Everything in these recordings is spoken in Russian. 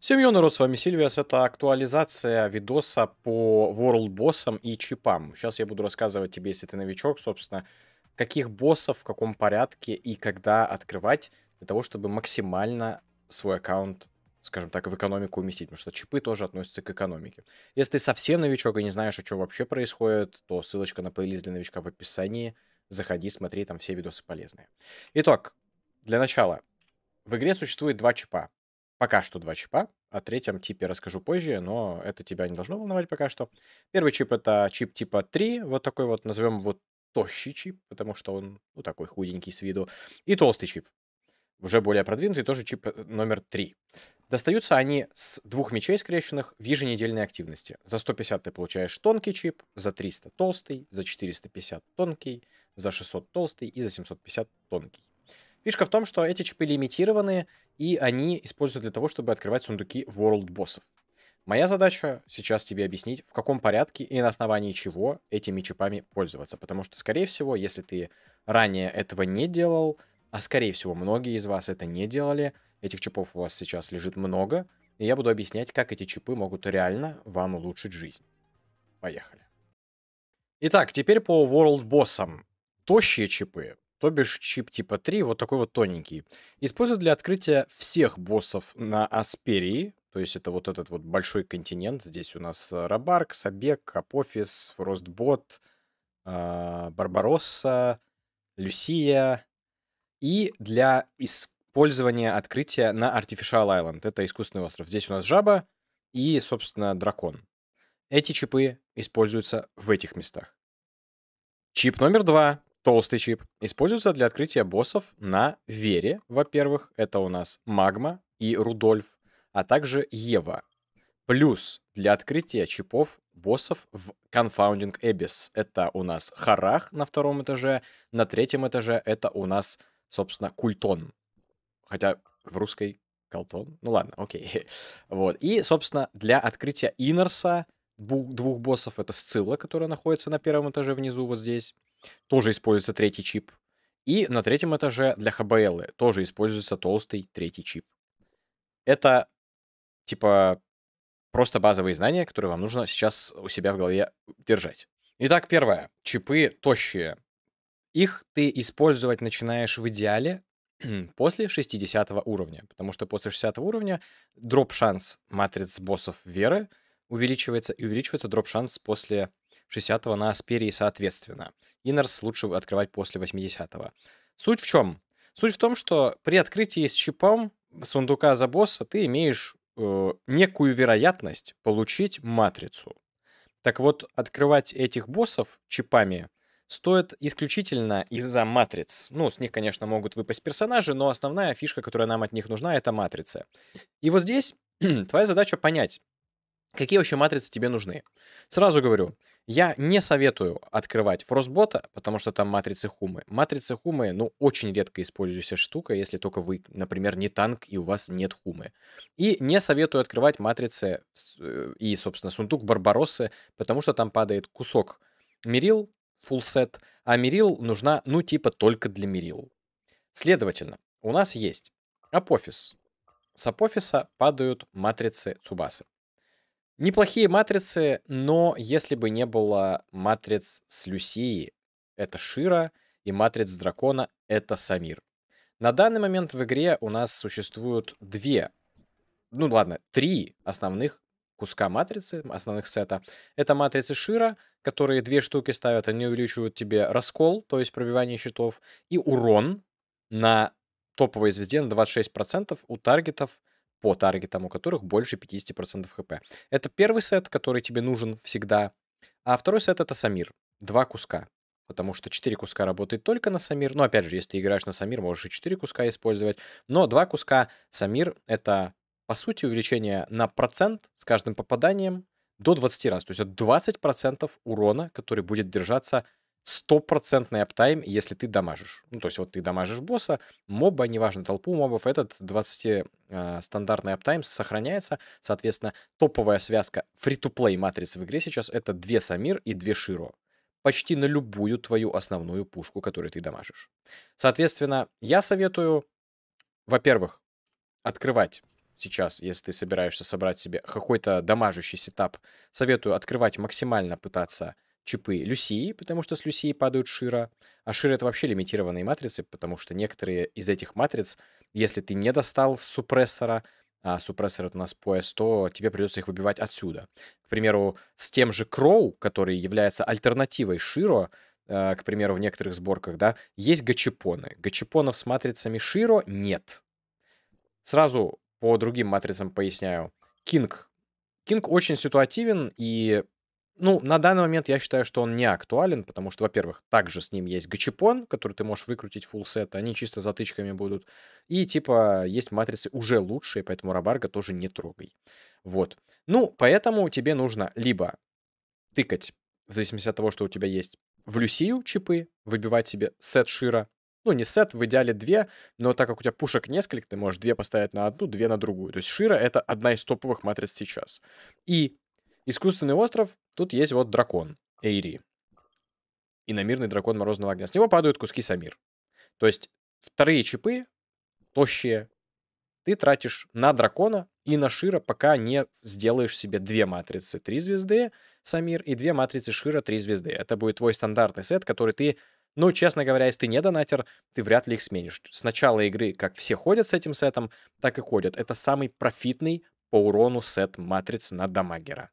Всем народ, с вами Сильвиас, это актуализация видоса по World боссам и чипам. Сейчас я буду рассказывать тебе, если ты новичок, собственно, каких боссов, в каком порядке и когда открывать, для того, чтобы максимально свой аккаунт, скажем так, в экономику уместить, потому что чипы тоже относятся к экономике. Если ты совсем новичок и не знаешь, о чем вообще происходит, то ссылочка на плейлист для новичка в описании. Заходи, смотри, там все видосы полезные. Итак, для начала. В игре существует два чипа Пока что два чипа. О третьем типе расскажу позже, но это тебя не должно волновать пока что. Первый чип — это чип типа 3, вот такой вот, назовем его тощий чип, потому что он, ну, такой худенький с виду. И толстый чип, уже более продвинутый, тоже чип э, номер 3. Достаются они с двух мечей скрещенных в еженедельной активности. За 150 ты получаешь тонкий чип, за 300 толстый, за 450 тонкий, за 600 толстый и за 750 тонкий. Фишка в том, что эти чипы лимитированы, и они используются для того, чтобы открывать сундуки World боссов. Моя задача сейчас тебе объяснить, в каком порядке и на основании чего этими чипами пользоваться, потому что, скорее всего, если ты ранее этого не делал, а скорее всего многие из вас это не делали, этих чипов у вас сейчас лежит много, и я буду объяснять, как эти чипы могут реально вам улучшить жизнь. Поехали. Итак, теперь по World боссам. Тощие чипы то бишь чип типа 3, вот такой вот тоненький. Используют для открытия всех боссов на Асперии, то есть это вот этот вот большой континент. Здесь у нас э, Рабарк, Сабек, Апофис, Фростбот, а, Барбаросса, Люсия. И для использования открытия на Artificial Island. Это искусственный остров. Здесь у нас жаба и, собственно, дракон. Эти чипы используются в этих местах. Чип номер два Толстый чип используется для открытия боссов на Вере, во-первых, это у нас Магма и Рудольф, а также Ева. Плюс для открытия чипов боссов в Confounding Abyss. Это у нас Харах на втором этаже, на третьем этаже это у нас, собственно, Культон. Хотя в русской Колтон? Ну ладно, окей. Вот. И, собственно, для открытия Инерса двух боссов это Сцилла, которая находится на первом этаже внизу вот здесь тоже используется третий чип. И на третьем этаже для HBL тоже используется толстый третий чип. Это типа просто базовые знания, которые вам нужно сейчас у себя в голове держать. Итак, первое. Чипы тощие. Их ты использовать начинаешь в идеале после 60 уровня, потому что после 60 уровня дроп-шанс матриц боссов веры увеличивается, и увеличивается дроп-шанс после 60-го на Асперии соответственно. Инерс лучше открывать после 80-го. Суть в чем? Суть в том, что при открытии с чипом сундука за босса ты имеешь э, некую вероятность получить матрицу. Так вот, открывать этих боссов чипами стоит исключительно из-за матриц. Ну, с них, конечно, могут выпасть персонажи, но основная фишка, которая нам от них нужна, это матрица. И вот здесь твоя задача понять, Какие вообще матрицы тебе нужны? Сразу говорю, я не советую открывать Фростбота, потому что там матрицы хумы. Матрицы хумы, ну, очень редко используется штука, если только вы, например, не танк и у вас нет хумы. И не советую открывать матрицы э, и, собственно, сундук Барбароссы, потому что там падает кусок мерил, set, а мерил нужна, ну, типа, только для мерил. Следовательно, у нас есть апофис. С апофиса падают матрицы Цубасы. Неплохие матрицы, но если бы не было матриц с Люсией, это Шира, и матриц дракона — это Самир. На данный момент в игре у нас существуют две, ну ладно, три основных куска матрицы, основных сета. Это матрицы Шира, которые две штуки ставят, они увеличивают тебе раскол, то есть пробивание щитов, и урон на топовой звезде на 26% у таргетов по таргетам, у которых больше 50% хп. Это первый сет, который тебе нужен всегда. А второй сет — это Самир. Два куска. Потому что 4 куска работает только на Самир. Но, опять же, если ты играешь на Самир, можешь и 4 куска использовать. Но два куска Самир — это, по сути, увеличение на процент с каждым попаданием до 20 раз. То есть это 20% урона, который будет держаться стопроцентный аптайм, если ты дамажишь. Ну, то есть вот ты дамажишь босса, моба, неважно, толпу мобов, этот 20 а, стандартный аптайм сохраняется. Соответственно, топовая связка фри-то-плей матрицы в игре сейчас это 2 Самир и 2 Широ. Почти на любую твою основную пушку, которую ты дамажишь. Соответственно, я советую, во-первых, открывать сейчас, если ты собираешься собрать себе какой-то дамажущий сетап, советую открывать максимально пытаться чипы Люсии, потому что с Люсии падают Шира, а Шира — это вообще лимитированные матрицы, потому что некоторые из этих матриц, если ты не достал супрессора, а супрессор это у нас пояс, то тебе придется их выбивать отсюда. К примеру, с тем же Кроу, который является альтернативой Широ, э, к примеру, в некоторых сборках, да, есть гачипоны. Гачипонов с матрицами Широ нет. Сразу по другим матрицам поясняю. Кинг. Кинг очень ситуативен, и ну, на данный момент я считаю, что он не актуален, потому что, во-первых, также с ним есть гачипон, который ты можешь выкрутить full сет, они чисто затычками будут. И, типа, есть матрицы уже лучшие, поэтому Рабарга тоже не трогай. Вот. Ну, поэтому тебе нужно либо тыкать, в зависимости от того, что у тебя есть, в Люсию чипы, выбивать себе сет Шира, ну, не сет, в идеале две, но так как у тебя пушек несколько, ты можешь две поставить на одну, две на другую. То есть Шира — это одна из топовых матриц сейчас. И Искусственный остров, тут есть вот дракон, Эйри. Иномирный дракон Морозного огня. С него падают куски Самир. То есть вторые чипы, тощие, ты тратишь на дракона и на Шира, пока не сделаешь себе две матрицы 3 звезды Самир и две матрицы Шира 3 звезды. Это будет твой стандартный сет, который ты, ну, честно говоря, если ты не донатер, ты вряд ли их сменишь. С начала игры как все ходят с этим сетом, так и ходят. Это самый профитный по урону сет матриц на дамагера.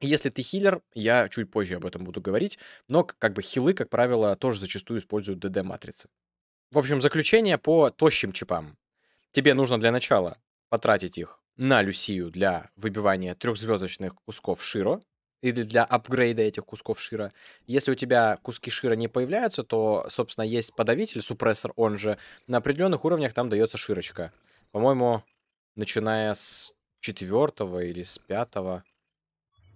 Если ты хилер, я чуть позже об этом буду говорить, но как бы хилы, как правило, тоже зачастую используют ДД матрицы В общем, заключение по тощим чипам. Тебе нужно для начала потратить их на Люсию для выбивания трехзвездочных кусков Широ, или для апгрейда этих кусков шира. Если у тебя куски шира не появляются, то, собственно, есть подавитель, супрессор, он же. На определенных уровнях там дается широчка. По-моему, начиная с четвертого или с пятого.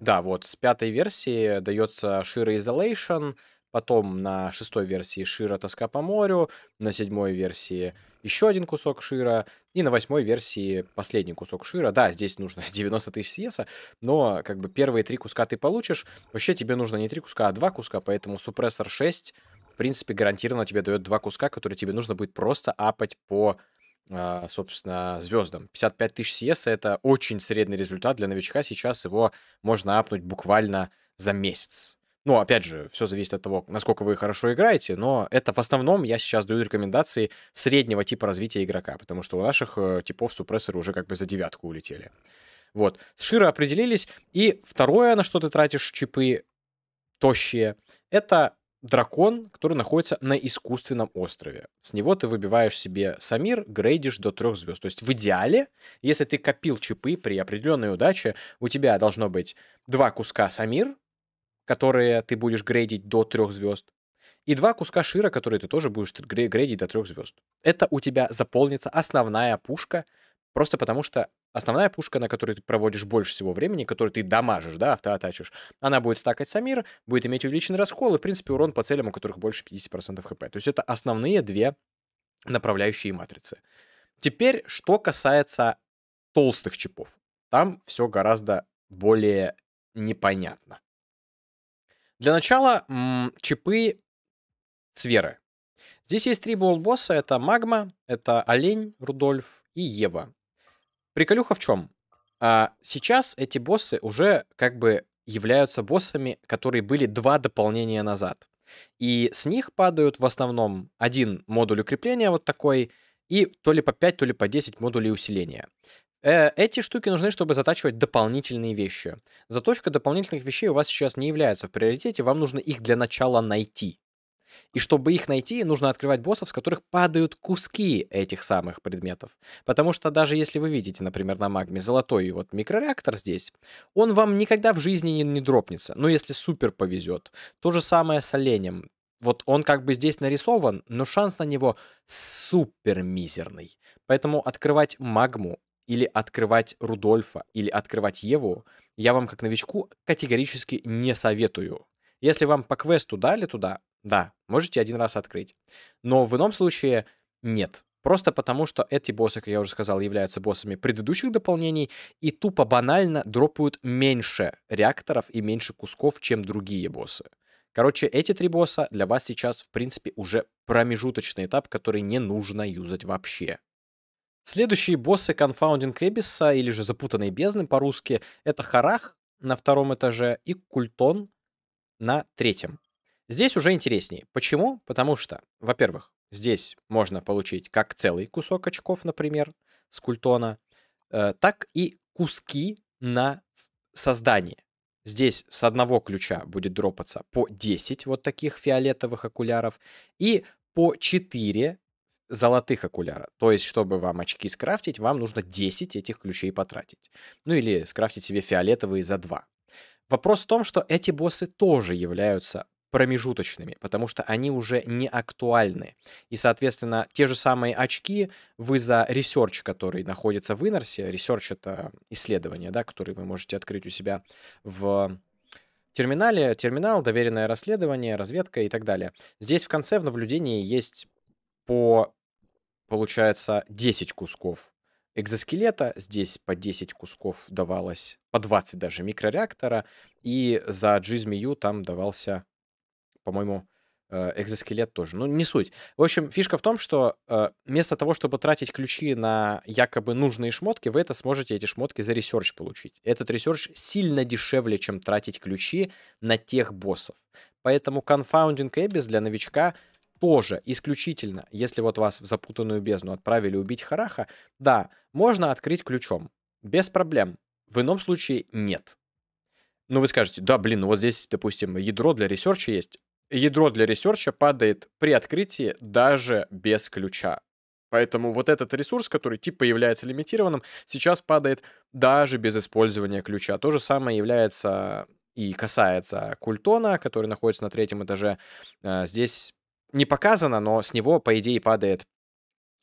Да, вот с пятой версии дается Shira Isolation, потом на шестой версии Шира Тоска по морю, на седьмой версии еще один кусок Шира, и на восьмой версии последний кусок Шира. Да, здесь нужно 90 тысяч сеса, но как бы первые три куска ты получишь. Вообще тебе нужно не три куска, а два куска, поэтому Супрессор 6 в принципе гарантированно тебе дает два куска, которые тебе нужно будет просто апать по а, собственно, звездам. 55 тысяч CS — это очень средний результат для новичка. Сейчас его можно апнуть буквально за месяц. Ну, опять же, все зависит от того, насколько вы хорошо играете, но это в основном я сейчас даю рекомендации среднего типа развития игрока, потому что у наших э, типов супрессоры уже как бы за девятку улетели. Вот, с Широ определились. И второе, на что ты тратишь чипы тощие, это дракон, который находится на искусственном острове. С него ты выбиваешь себе самир, грейдишь до трех звезд. То есть в идеале, если ты копил чипы при определенной удаче, у тебя должно быть два куска самир, которые ты будешь грейдить до трех звезд, и два куска шира, которые ты тоже будешь грейдить до трех звезд. Это у тебя заполнится основная пушка, просто потому что основная пушка, на которой ты проводишь больше всего времени, которую ты дамажишь, да, автоатачишь, она будет стакать Самир, будет иметь увеличенный раскол и, в принципе, урон по целям, у которых больше 50% хп. То есть это основные две направляющие матрицы. Теперь, что касается толстых чипов. Там все гораздо более непонятно. Для начала м- чипы сферы. Здесь есть три босса. Это Магма, это Олень, Рудольф и Ева. Приколюха в чем? А сейчас эти боссы уже как бы являются боссами, которые были два дополнения назад. И с них падают в основном один модуль укрепления вот такой, и то ли по 5, то ли по 10 модулей усиления. Э, эти штуки нужны, чтобы затачивать дополнительные вещи. Заточка дополнительных вещей у вас сейчас не является в приоритете, вам нужно их для начала найти. И чтобы их найти, нужно открывать боссов, с которых падают куски этих самых предметов. Потому что даже если вы видите, например, на магме золотой вот микрореактор здесь, он вам никогда в жизни не, не дропнется. Ну, если супер повезет. То же самое с оленем. Вот он как бы здесь нарисован, но шанс на него супер мизерный. Поэтому открывать магму или открывать Рудольфа, или открывать Еву, я вам как новичку категорически не советую. Если вам по квесту дали туда, да, можете один раз открыть. Но в ином случае нет. Просто потому, что эти боссы, как я уже сказал, являются боссами предыдущих дополнений и тупо банально дропают меньше реакторов и меньше кусков, чем другие боссы. Короче, эти три босса для вас сейчас, в принципе, уже промежуточный этап, который не нужно юзать вообще. Следующие боссы Confounding Эбиса, или же запутанные бездны по-русски, это Харах на втором этаже и Культон на третьем. Здесь уже интереснее. Почему? Потому что, во-первых, здесь можно получить как целый кусок очков, например, с культона, э, так и куски на создание. Здесь с одного ключа будет дропаться по 10 вот таких фиолетовых окуляров и по 4 золотых окуляра. То есть, чтобы вам очки скрафтить, вам нужно 10 этих ключей потратить. Ну или скрафтить себе фиолетовые за 2. Вопрос в том, что эти боссы тоже являются промежуточными, потому что они уже не актуальны. И, соответственно, те же самые очки вы за ресерч, который находится в инерсе, ресерч — это исследование, да, которое вы можете открыть у себя в терминале, терминал, доверенное расследование, разведка и так далее. Здесь в конце в наблюдении есть по, получается, 10 кусков экзоскелета. Здесь по 10 кусков давалось, по 20 даже микрореактора. И за g там давался, по-моему, э, экзоскелет тоже. Ну, не суть. В общем, фишка в том, что э, вместо того, чтобы тратить ключи на якобы нужные шмотки, вы это сможете эти шмотки за ресерч получить. Этот ресерч сильно дешевле, чем тратить ключи на тех боссов. Поэтому конфаундинг Эбис для новичка тоже исключительно, если вот вас в запутанную бездну отправили убить Хараха, да, можно открыть ключом. Без проблем. В ином случае нет. Но ну, вы скажете, да, блин, ну вот здесь, допустим, ядро для ресерча есть. Ядро для ресерча падает при открытии даже без ключа. Поэтому вот этот ресурс, который типа является лимитированным, сейчас падает даже без использования ключа. То же самое является и касается культона, который находится на третьем этаже. Э, здесь не показано, но с него, по идее, падает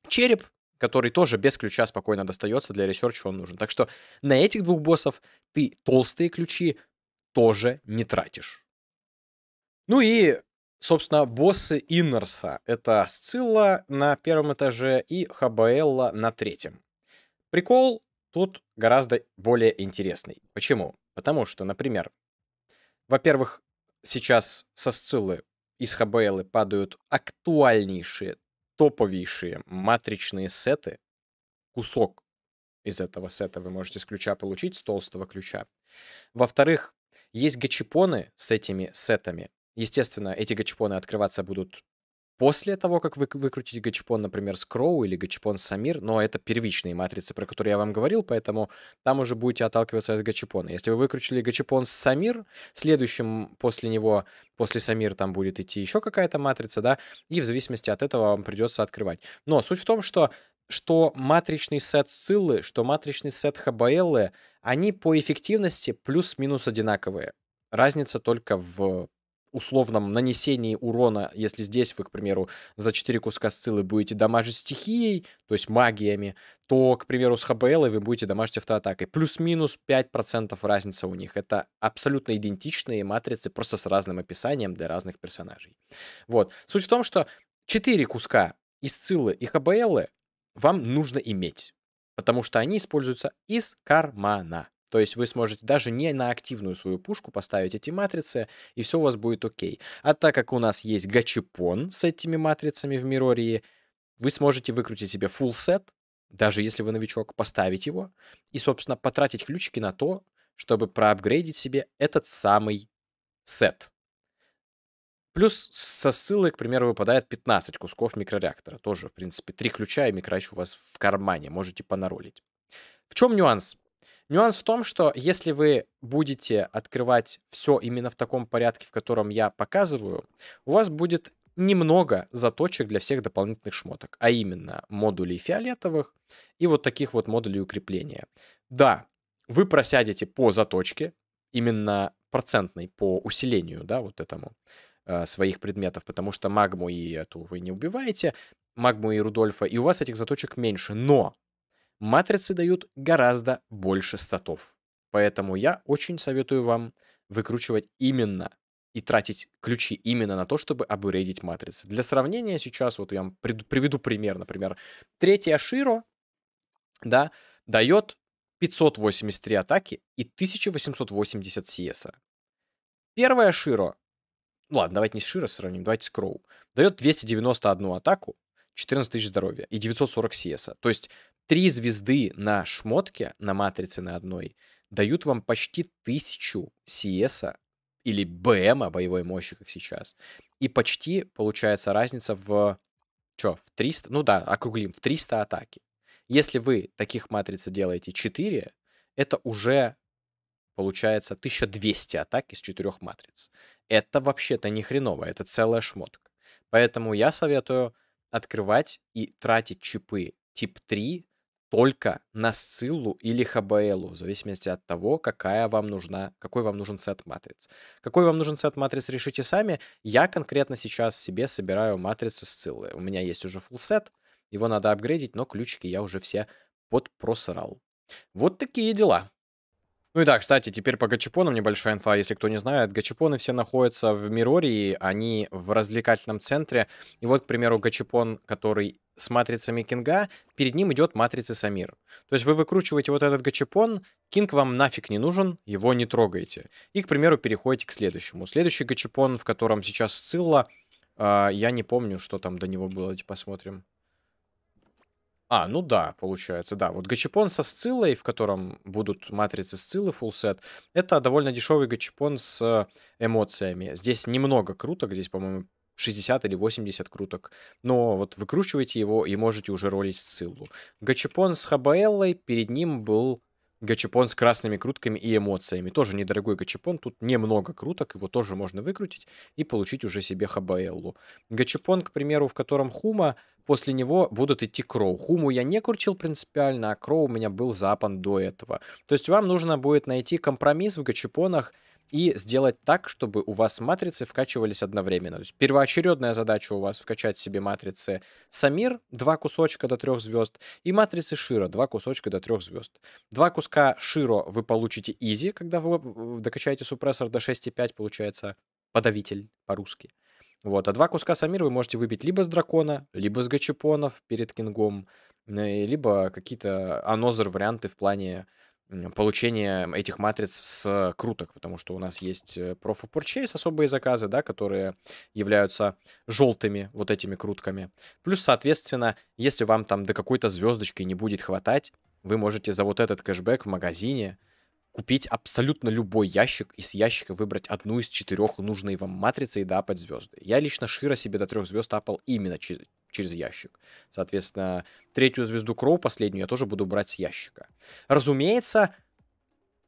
череп, который тоже без ключа спокойно достается, для ресерча он нужен. Так что на этих двух боссов ты толстые ключи тоже не тратишь. Ну и, собственно, боссы Иннерса. Это Сцилла на первом этаже и Хабаэлла на третьем. Прикол тут гораздо более интересный. Почему? Потому что, например, во-первых, сейчас со Сциллы из ХБЛ падают актуальнейшие, топовейшие матричные сеты, кусок из этого сета вы можете с ключа получить, с толстого ключа. Во-вторых, есть гачипоны с этими сетами. Естественно, эти гачипоны открываться будут После того, как вы выкрутите гачпон, например, с Кроу или гачпон с Самир, но это первичные матрицы, про которые я вам говорил, поэтому там уже будете отталкиваться от гачпона. Если вы выкрутили гачпон с Самир, следующим после него, после Самир там будет идти еще какая-то матрица, да, и в зависимости от этого вам придется открывать. Но суть в том, что что матричный сет Сциллы, что матричный сет Хабаэллы, они по эффективности плюс-минус одинаковые. Разница только в условном нанесении урона, если здесь вы, к примеру, за 4 куска сцилы будете дамажить стихией, то есть магиями, то, к примеру, с ХБЛ вы будете дамажить автоатакой. Плюс-минус 5% разница у них. Это абсолютно идентичные матрицы, просто с разным описанием для разных персонажей. Вот. Суть в том, что 4 куска из и ХБЛ вам нужно иметь, потому что они используются из кармана. То есть вы сможете даже не на активную свою пушку поставить эти матрицы, и все у вас будет окей. А так как у нас есть гачипон с этими матрицами в Мирории, вы сможете выкрутить себе full set, даже если вы новичок, поставить его и, собственно, потратить ключики на то, чтобы проапгрейдить себе этот самый сет. Плюс со ссылок, к примеру, выпадает 15 кусков микрореактора. Тоже, в принципе, три ключа и микроч у вас в кармане. Можете понаролить. В чем нюанс? Нюанс в том, что если вы будете открывать все именно в таком порядке, в котором я показываю, у вас будет немного заточек для всех дополнительных шмоток, а именно модулей фиолетовых и вот таких вот модулей укрепления. Да, вы просядете по заточке, именно процентной по усилению, да, вот этому э, своих предметов, потому что магму и эту вы не убиваете, магму и Рудольфа, и у вас этих заточек меньше, но матрицы дают гораздо больше статов. Поэтому я очень советую вам выкручивать именно и тратить ключи именно на то, чтобы обуредить матрицы. Для сравнения сейчас вот я вам приведу пример. Например, третья Широ да, дает 583 атаки и 1880 CS. Первая Широ, ладно, давайте не с Широ сравним, давайте с Кроу, дает 291 атаку, 14 тысяч здоровья и 940 CS. То есть Три звезды на шмотке, на матрице на одной, дают вам почти тысячу CS или БМ боевой мощи, как сейчас. И почти получается разница в... Что, в 300? Ну да, округлим, в 300 атаки. Если вы таких матриц делаете 4, это уже получается 1200 атак из 4 матриц. Это вообще-то не хреново, это целая шмотка. Поэтому я советую открывать и тратить чипы тип 3 только на Сциллу или Хабаэлу, в зависимости от того, какая вам нужна, какой вам нужен сет матриц. Какой вам нужен сет матриц, решите сами. Я конкретно сейчас себе собираю матрицы Сциллы. У меня есть уже full сет, его надо апгрейдить, но ключики я уже все подпросрал. Вот такие дела. Ну и да, кстати, теперь по гачапонам небольшая инфа, если кто не знает. Гачапоны все находятся в Мирории, они в развлекательном центре. И вот, к примеру, гачапон, который с матрицами Кинга, перед ним идет матрица Самир. То есть вы выкручиваете вот этот гачапон, Кинг вам нафиг не нужен, его не трогаете. И, к примеру, переходите к следующему. Следующий гачапон, в котором сейчас Сцилла, а, я не помню, что там до него было, давайте посмотрим. А, ну да, получается, да. Вот гачипон со сциллой, в котором будут матрицы сциллы full set, это довольно дешевый гачипон с э, эмоциями. Здесь немного круток, здесь, по-моему, 60 или 80 круток. Но вот выкручиваете его и можете уже ролить сциллу. Гачипон с Хабаэллой, перед ним был гачапон с красными крутками и эмоциями. Тоже недорогой гачапон, тут немного круток, его тоже можно выкрутить и получить уже себе хабаэллу. Гачапон, к примеру, в котором хума, после него будут идти кроу. Хуму я не крутил принципиально, а кроу у меня был запан до этого. То есть вам нужно будет найти компромисс в гачапонах – и сделать так, чтобы у вас матрицы вкачивались одновременно. То есть первоочередная задача у вас вкачать себе матрицы Самир, два кусочка до трех звезд, и матрицы Широ, два кусочка до трех звезд. Два куска Широ вы получите изи, когда вы докачаете супрессор до 6,5, получается подавитель по-русски. Вот, а два куска Самир вы можете выбить либо с дракона, либо с гачипонов перед кингом, э, либо какие-то анозер варианты в плане получение этих матриц с круток, потому что у нас есть Proof of Purchase, особые заказы, да, которые являются желтыми вот этими крутками. Плюс, соответственно, если вам там до какой-то звездочки не будет хватать, вы можете за вот этот кэшбэк в магазине купить абсолютно любой ящик и с ящика выбрать одну из четырех нужной вам матрицы и дапать звезды. Я лично широ себе до трех звезд апал именно через через ящик. Соответственно, третью звезду Кроу, последнюю, я тоже буду брать с ящика. Разумеется,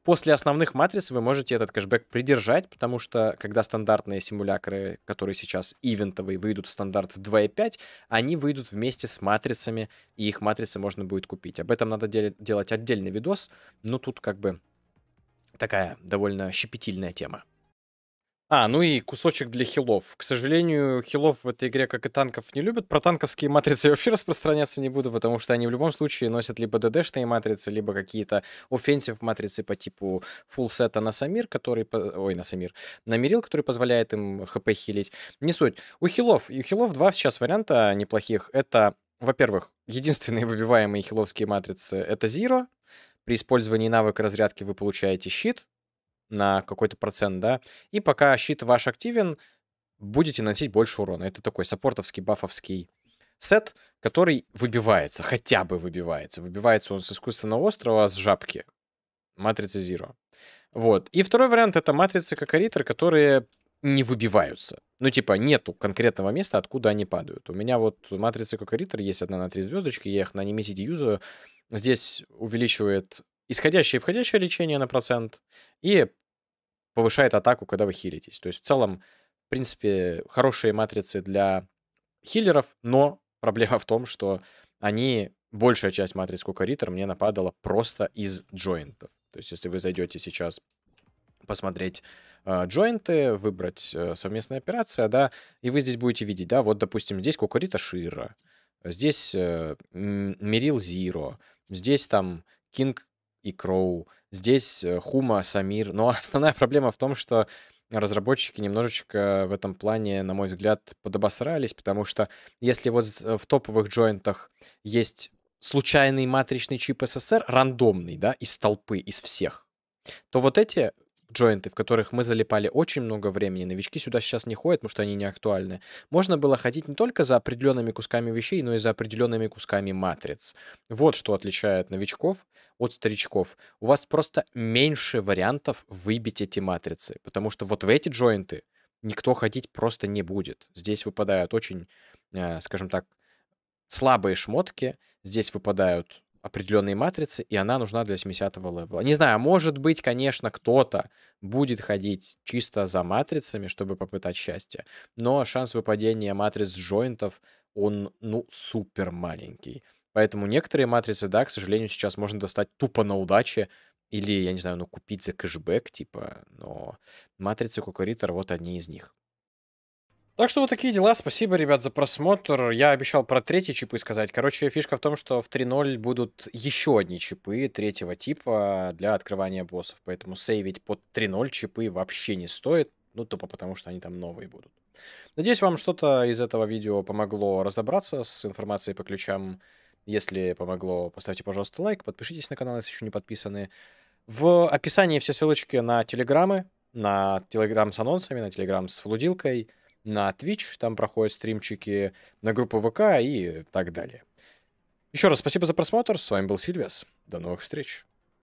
после основных матриц вы можете этот кэшбэк придержать, потому что когда стандартные симулякры, которые сейчас ивентовые, выйдут в стандарт 2.5, они выйдут вместе с матрицами, и их матрицы можно будет купить. Об этом надо дел- делать отдельный видос, но тут как бы такая довольно щепетильная тема. А, ну и кусочек для хилов. К сожалению, хилов в этой игре, как и танков, не любят. Про танковские матрицы я вообще распространяться не буду, потому что они в любом случае носят либо ДДшные матрицы, либо какие-то офенсив матрицы по типу фулсета на Самир, который... Ой, на Самир. На Мирил, который позволяет им хп хилить. Не суть. У хилов, у хилов два сейчас варианта неплохих. Это, во-первых, единственные выбиваемые хиловские матрицы — это ЗИРО. при использовании навыка разрядки вы получаете щит, на какой-то процент, да, и пока щит ваш активен, будете наносить больше урона. Это такой саппортовский, бафовский сет, который выбивается, хотя бы выбивается. Выбивается он с искусственного острова, с жабки. Матрица Zero. Вот. И второй вариант — это матрицы кокоритер, которые не выбиваются. Ну, типа, нету конкретного места, откуда они падают. У меня вот матрицы кокоритер есть одна на три звездочки, я их на немесите юзаю. Здесь увеличивает исходящее и входящее лечение на процент, и повышает атаку, когда вы хилитесь. То есть в целом, в принципе, хорошие матрицы для хиллеров, но проблема в том, что они, большая часть матриц Кукаритер мне нападала просто из джойнтов. То есть если вы зайдете сейчас посмотреть э, джойнты, выбрать э, совместная операция, да, и вы здесь будете видеть, да, вот, допустим, здесь Кукарита Шира, здесь э, Зиро, здесь там Кинг и Кроу. Здесь э, Хума, Самир. Но ну, основная проблема в том, что разработчики немножечко в этом плане, на мой взгляд, подобосрались, потому что если вот э, в топовых джойнтах есть случайный матричный чип СССР, рандомный, да, из толпы, из всех, то вот эти джойнты, в которых мы залипали очень много времени. Новички сюда сейчас не ходят, потому что они не актуальны. Можно было ходить не только за определенными кусками вещей, но и за определенными кусками матриц. Вот что отличает новичков от старичков. У вас просто меньше вариантов выбить эти матрицы, потому что вот в эти джойнты никто ходить просто не будет. Здесь выпадают очень, э, скажем так, слабые шмотки, здесь выпадают определенные матрицы, и она нужна для 70-го левела. Не знаю, может быть, конечно, кто-то будет ходить чисто за матрицами, чтобы попытать счастье, но шанс выпадения матриц джойнтов, он, ну, супер маленький. Поэтому некоторые матрицы, да, к сожалению, сейчас можно достать тупо на удаче, или, я не знаю, ну, купить за кэшбэк, типа, но матрицы Кукуритер вот одни из них. Так что вот такие дела. Спасибо, ребят, за просмотр. Я обещал про третьи чипы сказать. Короче, фишка в том, что в 3.0 будут еще одни чипы третьего типа для открывания боссов. Поэтому сейвить под 3.0 чипы вообще не стоит. Ну, тупо потому, что они там новые будут. Надеюсь, вам что-то из этого видео помогло разобраться с информацией по ключам. Если помогло, поставьте, пожалуйста, лайк, подпишитесь на канал, если еще не подписаны. В описании все ссылочки на телеграммы, на телеграм с анонсами, на телеграм с флудилкой — на Twitch, там проходят стримчики, на группу ВК и так далее. Еще раз спасибо за просмотр, с вами был Сильвес, до новых встреч.